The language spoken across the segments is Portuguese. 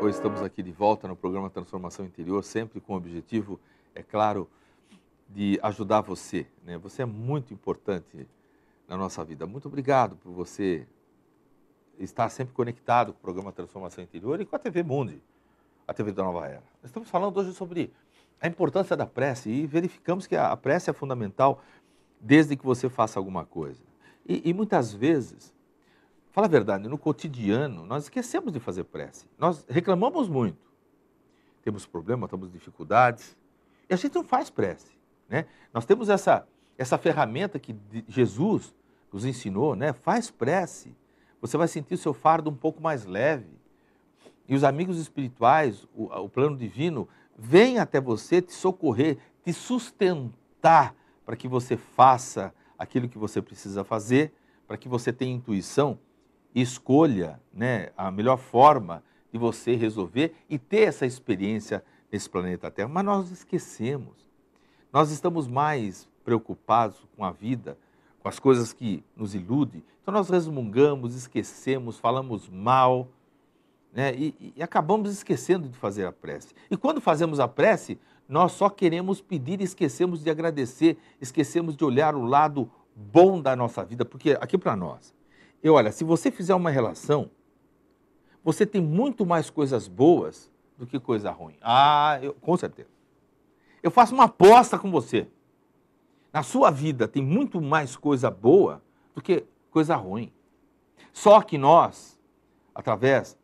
Hoje estamos aqui de volta no programa Transformação Interior, sempre com o objetivo, é claro, de ajudar você. Né? Você é muito importante na nossa vida. Muito obrigado por você estar sempre conectado com o programa Transformação Interior e com a TV Mundi, a TV da Nova Era. Estamos falando hoje sobre a importância da prece e verificamos que a prece é fundamental desde que você faça alguma coisa. E, e muitas vezes Fala a verdade, no cotidiano nós esquecemos de fazer prece. Nós reclamamos muito. Temos problemas, temos dificuldades. E a gente não faz prece. Né? Nós temos essa, essa ferramenta que Jesus nos ensinou, né? faz prece. Você vai sentir o seu fardo um pouco mais leve. E os amigos espirituais, o, o plano divino, vem até você te socorrer, te sustentar para que você faça aquilo que você precisa fazer, para que você tenha intuição escolha né, a melhor forma de você resolver e ter essa experiência nesse planeta Terra. Mas nós esquecemos. Nós estamos mais preocupados com a vida, com as coisas que nos iludem. Então nós resmungamos, esquecemos, falamos mal. Né? E, e, acabamos esquecendo de fazer a prece. E quando fazemos a prece, nós só queremos pedir, esquecemos de agradecer, esquecemos de olhar o lado bom da nossa vida, porque aqui para nós, e olha, se você fizer uma relação, você tem muito mais coisas boas do que coisa ruim. Ah, eu, com certeza. Eu faço uma aposta com você. Na sua vida tem muito mais coisa boa do que coisa ruim. Só que nós, através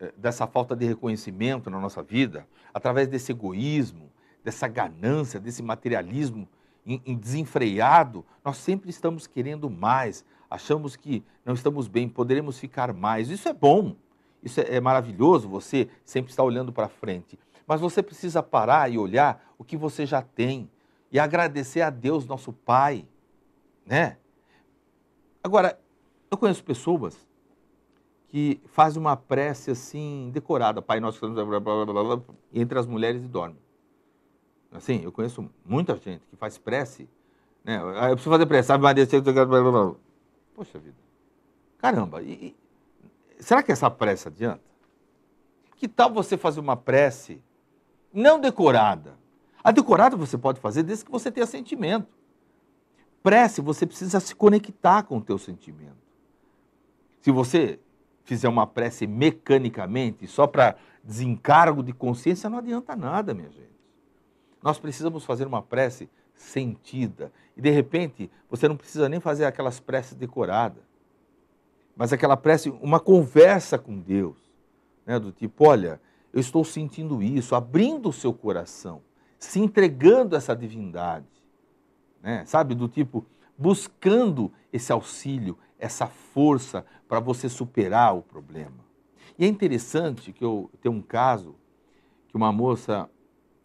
eh, dessa falta de reconhecimento na nossa vida, através desse egoísmo, dessa ganância, desse materialismo desenfreado, nós sempre estamos querendo mais, achamos que não estamos bem, poderemos ficar mais. Isso é bom, isso é, é maravilhoso, você sempre está olhando para frente. Mas você precisa parar e olhar o que você já tem e agradecer a Deus, nosso Pai, né? Agora, eu conheço pessoas que fazem uma prece assim, decorada, Pai Nosso, blá, blá, blá, entre as mulheres e dormem. Assim, eu conheço muita gente que faz prece, né? Ah, eu preciso fazer prece, sabe, Maria, Poxa vida. Caramba, e, e, será que essa prece adianta? Que tal você fazer uma prece não decorada? A decorada você pode fazer desde que você tenha sentimento. Prece, você precisa se conectar com o teu sentimento. Se você fizer uma prece mecanicamente, só para desencargo de consciência, não adianta nada, minha gente. Nós precisamos fazer uma prece sentida. E de repente, você não precisa nem fazer aquelas preces decoradas, mas aquela prece, uma conversa com Deus, né? do tipo: olha, eu estou sentindo isso, abrindo o seu coração, se entregando a essa divindade, né? sabe? Do tipo, buscando esse auxílio, essa força para você superar o problema. E é interessante que eu tenho um caso que uma moça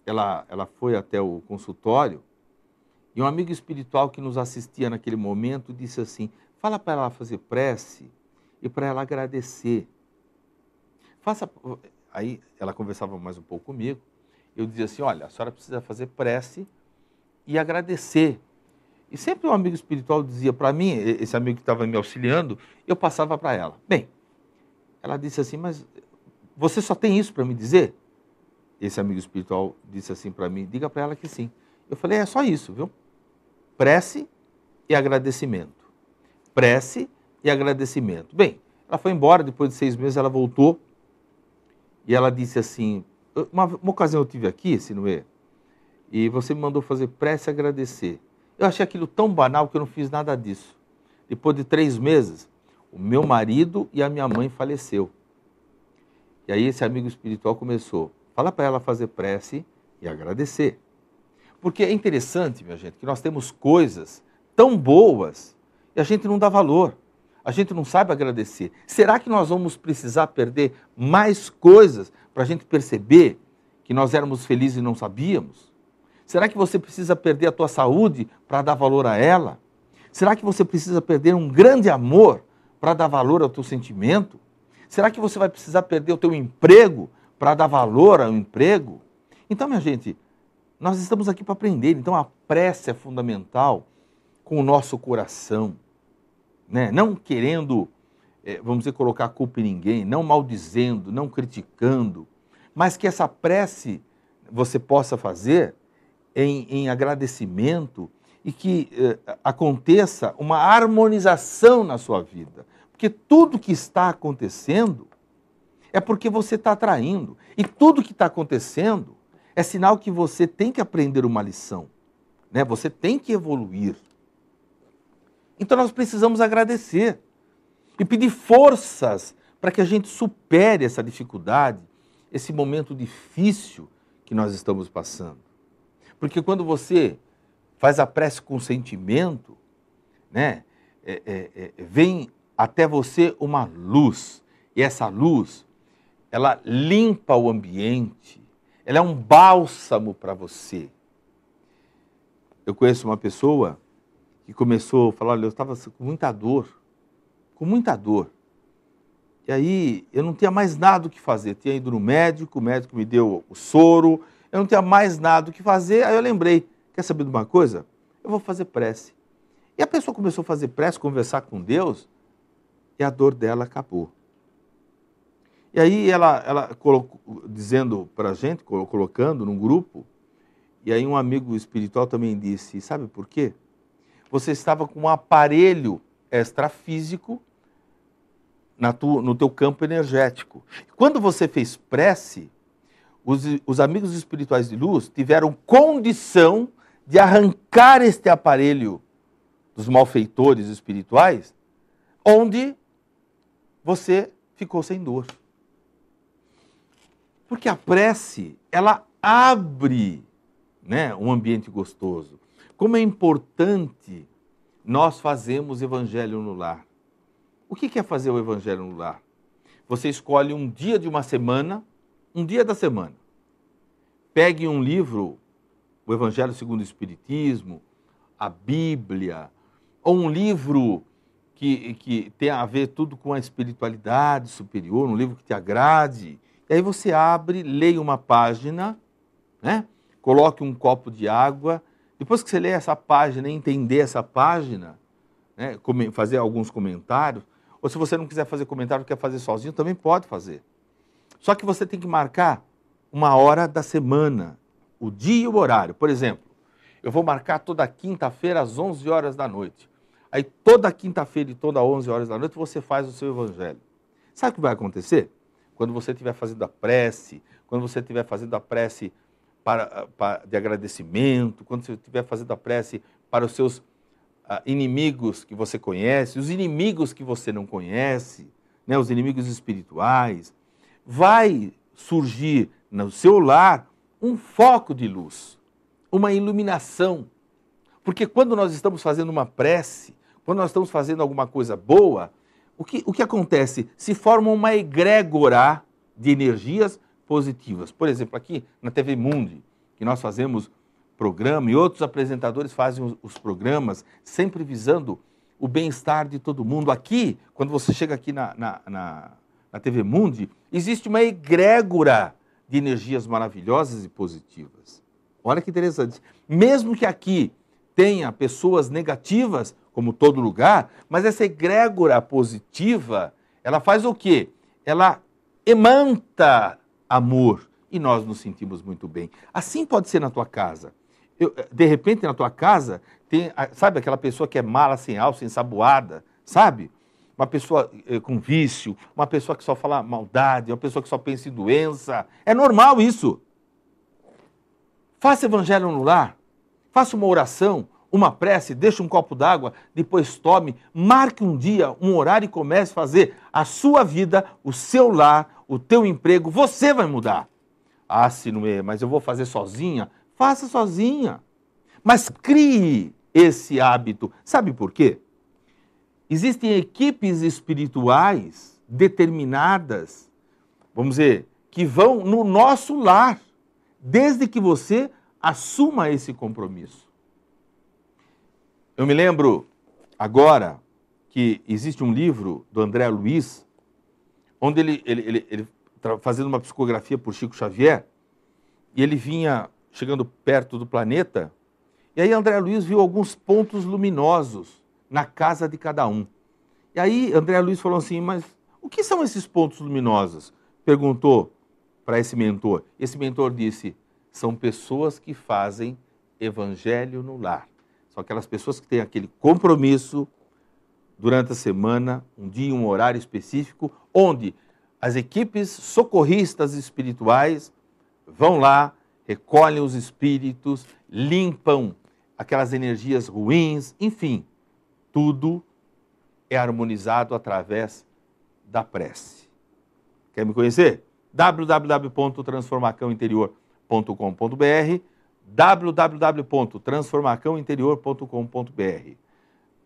ela, ela foi até o consultório e um amigo espiritual que nos assistia naquele momento disse assim: fala para ela fazer prece e para ela agradecer. Faça. Aí ela conversava mais um pouco comigo. Eu dizia assim: olha, a senhora precisa fazer prece e agradecer. E sempre um amigo espiritual dizia para mim, esse amigo que estava me auxiliando, eu passava para ela. Bem, ela disse assim: mas você só tem isso para me dizer? Esse amigo espiritual disse assim para mim: diga para ela que sim. Eu falei: é só isso, viu? Prece e agradecimento. Prece e agradecimento. Bem, ela foi embora, depois de seis meses ela voltou e ela disse assim: Uma, uma ocasião eu tive aqui, Sinuê, e você me mandou fazer prece e agradecer. Eu achei aquilo tão banal que eu não fiz nada disso. Depois de três meses, o meu marido e a minha mãe faleceu. E aí esse amigo espiritual começou: fala para ela fazer prece e agradecer. Porque é interessante, minha gente, que nós temos coisas tão boas e a gente não dá valor. A gente não sabe agradecer. Será que nós vamos precisar perder mais coisas para a gente perceber que nós éramos felizes e não sabíamos? Será que você precisa perder a tua saúde para dar valor a ela? Será que você precisa perder um grande amor para dar valor ao teu sentimento? Será que você vai precisar perder o teu emprego para dar valor ao emprego? Então, minha gente, nós estamos aqui para aprender, então a prece é fundamental com o nosso coração, né? não querendo, é, vamos dizer, colocar culpa em ninguém, não maldizendo, não criticando, mas que essa prece você possa fazer em, em agradecimento e que eh, aconteça uma harmonização na sua vida. Porque tudo que está acontecendo é porque você está atraindo. E tudo que está acontecendo é sinal que você tem que aprender uma lição, né? Você tem que evoluir. Então nós precisamos agradecer e pedir forças para que a gente supere essa dificuldade, esse momento difícil que nós estamos passando. Porque quando você faz a prece com sentimento, né, é, é, é, vem até você uma luz, e essa luz, ela limpa o ambiente, ela é um bálsamo para você. Eu conheço uma pessoa que começou a falar: olha, eu estava com muita dor, com muita dor. E aí eu não tinha mais nada o que fazer. Eu tinha ido no médico, o médico me deu o soro, eu não tinha mais nada o que fazer. Aí eu lembrei: quer saber de uma coisa? Eu vou fazer prece. E a pessoa começou a fazer prece, conversar com Deus, e a dor dela acabou. E aí ela, ela colocou, dizendo para a gente, colocando num grupo, e aí um amigo espiritual também disse, sabe por quê? Você estava com um aparelho extrafísico na tu, no teu campo energético. Quando você fez prece, os, os amigos espirituais de luz tiveram condição de arrancar este aparelho dos malfeitores espirituais, onde você ficou sem dor. Porque a prece, ela abre né, um ambiente gostoso. Como é importante nós fazermos evangelho no lar. O que é fazer o evangelho no lar? Você escolhe um dia de uma semana, um dia da semana. Pegue um livro, o Evangelho segundo o Espiritismo, a Bíblia, ou um livro que, que tem a ver tudo com a espiritualidade superior, um livro que te agrade, e aí você abre, leia uma página, né? coloque um copo de água. Depois que você lê essa página, entender essa página, né? fazer alguns comentários, ou se você não quiser fazer comentário, quer fazer sozinho, também pode fazer. Só que você tem que marcar uma hora da semana, o dia e o horário. Por exemplo, eu vou marcar toda quinta-feira às 11 horas da noite. Aí toda quinta-feira e toda 11 horas da noite você faz o seu evangelho. Sabe o que vai acontecer? quando você estiver fazendo a prece, quando você estiver fazendo a prece para, ah, para, de agradecimento, quando você estiver fazendo a prece para os seus ah, inimigos que você conhece, os inimigos que você não conhece, né, os inimigos espirituais, vai surgir no seu lar um foco de luz, uma iluminação. Porque quando nós estamos fazendo uma prece, quando nós estamos fazendo alguma coisa boa, o que, o que acontece? Se forma uma egrégora de energias positivas. Por exemplo, aqui na TV Mundi, que nós fazemos programa e outros apresentadores fazem os, os programas, sempre visando o bem-estar de todo mundo. Aqui, quando você chega aqui na, na, na, na TV Mundi, existe uma egrégora de energias maravilhosas e positivas. Olha que interessante. Mesmo que aqui tenha pessoas negativas, como todo lugar, mas essa egrégora positiva, ela faz o quê? Ela emanta amor e nós nos sentimos muito bem. Assim pode ser na tua casa. Eu, de repente, na tua casa, tem, sabe aquela pessoa que é mala, sem alça, ensaboada, sabe? Uma pessoa eh, com vício, uma pessoa que só fala maldade, uma pessoa que só pensa em doença. É normal isso. Faça evangelho no lar. Faça uma oração uma prece, deixe um copo d'água, depois tome, marque um dia, um horário e comece a fazer a sua vida, o seu lar, o teu emprego, você vai mudar. Ah, Sinuê, mas eu vou fazer sozinha? Faça sozinha. Mas crie esse hábito. Sabe por quê? Existem equipes espirituais determinadas, vamos dizer, que vão no nosso lar, desde que você assuma esse compromisso. Eu me lembro agora que existe um livro do André Luiz, onde ele, ele, ele, ele fazendo uma psicografia por Chico Xavier, e ele vinha chegando perto do planeta, e aí André Luiz viu alguns pontos luminosos na casa de cada um. E aí André Luiz falou assim: Mas o que são esses pontos luminosos? Perguntou para esse mentor. Esse mentor disse: São pessoas que fazem evangelho no lar. São aquelas pessoas que têm aquele compromisso durante a semana, um dia, um horário específico, onde as equipes socorristas espirituais vão lá, recolhem os espíritos, limpam aquelas energias ruins, enfim, tudo é harmonizado através da prece. Quer me conhecer? www.transformacãointerior.com.br www.transformacãointerior.com.br.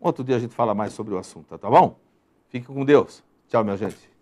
Outro dia a gente fala mais sobre o assunto, tá bom? Fique com Deus. Tchau, minha gente.